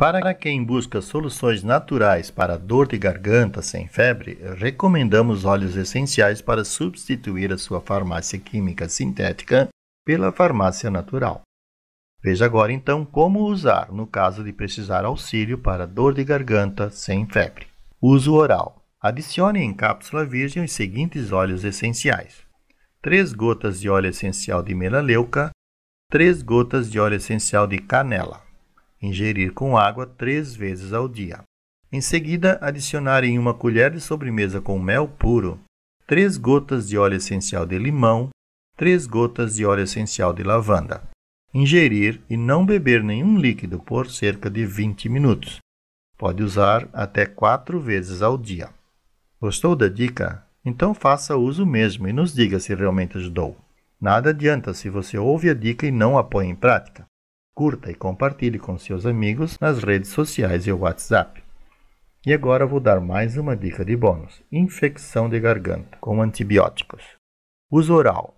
Para quem busca soluções naturais para dor de garganta sem febre, recomendamos óleos essenciais para substituir a sua farmácia química sintética pela farmácia natural. Veja agora então como usar no caso de precisar auxílio para dor de garganta sem febre. Uso oral. Adicione em cápsula virgem os seguintes óleos essenciais: 3 gotas de óleo essencial de melaleuca, 3 gotas de óleo essencial de canela ingerir com água três vezes ao dia. Em seguida, adicionar em uma colher de sobremesa com mel puro, três gotas de óleo essencial de limão, três gotas de óleo essencial de lavanda. Ingerir e não beber nenhum líquido por cerca de 20 minutos. Pode usar até quatro vezes ao dia. Gostou da dica? Então faça uso mesmo e nos diga se realmente ajudou. Nada adianta se você ouve a dica e não a põe em prática. Curta e compartilhe com seus amigos nas redes sociais e o WhatsApp. E agora vou dar mais uma dica de bônus: infecção de garganta com antibióticos. Uso oral.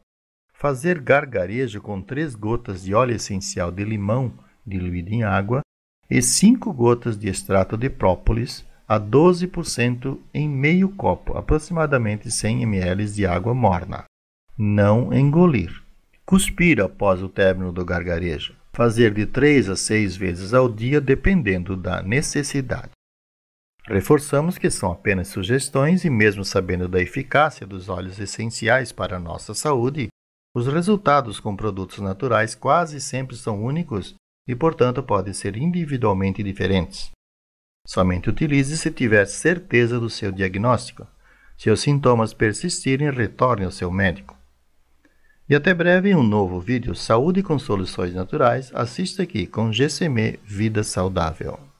Fazer gargarejo com 3 gotas de óleo essencial de limão diluído em água e 5 gotas de extrato de própolis a 12% em meio copo, aproximadamente 100 ml de água morna. Não engolir. Cuspir após o término do gargarejo fazer de três a seis vezes ao dia, dependendo da necessidade. Reforçamos que são apenas sugestões e, mesmo sabendo da eficácia dos óleos essenciais para a nossa saúde, os resultados com produtos naturais quase sempre são únicos e, portanto, podem ser individualmente diferentes. Somente utilize se tiver certeza do seu diagnóstico. Se os sintomas persistirem, retorne ao seu médico. E até breve em um novo vídeo Saúde com Soluções Naturais. Assista aqui com GCM Vida Saudável.